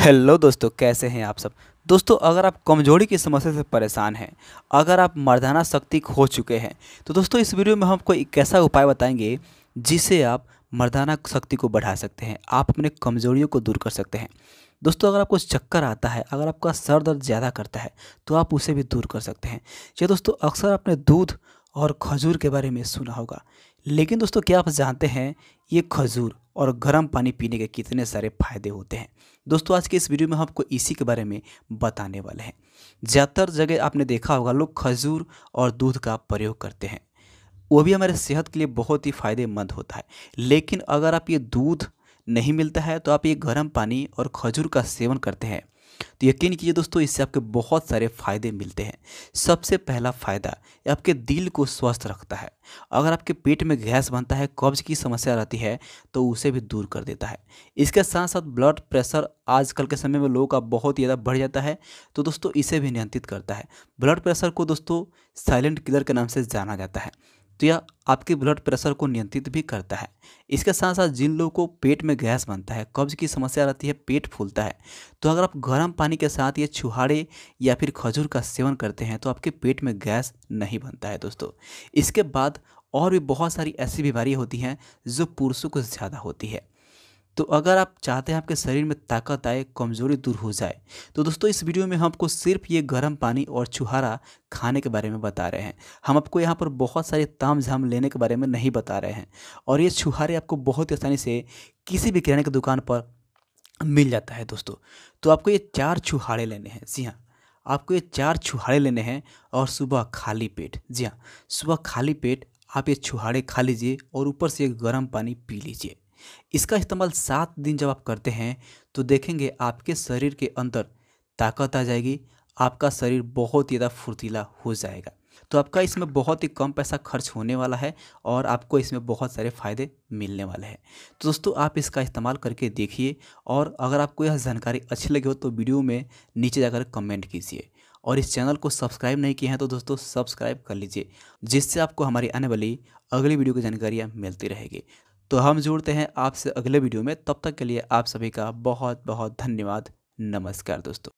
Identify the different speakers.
Speaker 1: hello दोस्तों कैसे हैं आप सब दोस्तों अगर आप कमजोरी की समस्या से परेशान हैं अगर आप मर्दाना शक्ति खो चुके हैं तो दोस्तों इस वीडियो में हम आपको एक ऐसा उपाय बताएंगे जिससे आप मर्दाना शक्ति को बढ़ा सकते हैं आप अपने कमजोरियों को दूर कर सकते हैं दोस्तों अगर आपको चक्कर आता है अगर आपका सर दर्द ज़्यादा करता है तो आप उसे भी दूर कर सकते हैं या दोस्तों अक्सर अपने दूध और खजूर के बारे में सुना होगा लेकिन दोस्तों क्या आप जानते हैं ये खजूर और गर्म पानी पीने के कितने सारे फायदे होते हैं दोस्तों आज के इस वीडियो में हम आपको इसी के बारे में बताने वाले हैं ज़्यादातर जगह आपने देखा होगा लोग खजूर और दूध का प्रयोग करते हैं वो भी हमारे सेहत के लिए बहुत ही फायदेमंद होता है लेकिन अगर आप ये दूध नहीं मिलता है तो आप ये गर्म पानी और खजूर का सेवन करते हैं तो यकीन कीजिए दोस्तों इससे आपके बहुत सारे फ़ायदे मिलते हैं सबसे पहला फ़ायदा आपके दिल को स्वस्थ रखता है अगर आपके पेट में गैस बनता है कब्ज की समस्या रहती है तो उसे भी दूर कर देता है इसके साथ साथ ब्लड प्रेशर आजकल के समय में लोगों का बहुत ज़्यादा बढ़ जाता है तो दोस्तों इसे भी नियंत्रित करता है ब्लड प्रेशर को दोस्तों साइलेंट किलर के नाम से जाना जाता है तो यह आपके ब्लड प्रेशर को नियंत्रित भी करता है इसके साथ साथ जिन लोगों को पेट में गैस बनता है कब्ज की समस्या रहती है पेट फूलता है तो अगर आप गर्म पानी के साथ ये छुहाड़े या फिर खजूर का सेवन करते हैं तो आपके पेट में गैस नहीं बनता है दोस्तों इसके बाद और भी बहुत सारी ऐसी बीमारियाँ होती हैं जो पुरुषों को ज़्यादा होती है तो अगर आप चाहते हैं आपके शरीर में ताकत आए कमज़ोरी दूर हो जाए तो दोस्तों इस वीडियो में हम आपको सिर्फ ये गर्म पानी और छुहारा खाने के बारे में बता रहे हैं हम आपको यहाँ पर बहुत सारे ताम झाम लेने के बारे में नहीं बता रहे हैं और ये छुहारे आपको बहुत ही आसानी से किसी भी किराने की दुकान पर मिल जाता है दोस्तों तो आपको ये चार छुहाड़े लेने हैं जी हाँ आपको ये चार छुहाड़े लेने हैं और सुबह खाली पेट जी हाँ सुबह खाली पेट आप ये छुहाड़े खा लीजिए और ऊपर से गर्म पानी पी लीजिए इसका इस्तेमाल सात दिन जब आप करते हैं तो देखेंगे आपके शरीर के अंदर ताकत आ जाएगी आपका शरीर बहुत ही ज़्यादा फुर्तीला हो जाएगा तो आपका इसमें बहुत ही कम पैसा खर्च होने वाला है और आपको इसमें बहुत सारे फ़ायदे मिलने वाले हैं तो दोस्तों आप इसका इस्तेमाल करके देखिए और अगर आपको यह जानकारी अच्छी लगी हो तो वीडियो में नीचे जाकर कमेंट कीजिए और इस चैनल को सब्सक्राइब नहीं किए हैं तो दोस्तों सब्सक्राइब कर लीजिए जिससे आपको हमारी आने वाली अगली वीडियो की जानकारियाँ मिलती रहेगी तो हम जुड़ते हैं आपसे अगले वीडियो में तब तक के लिए आप सभी का बहुत बहुत धन्यवाद नमस्कार दोस्तों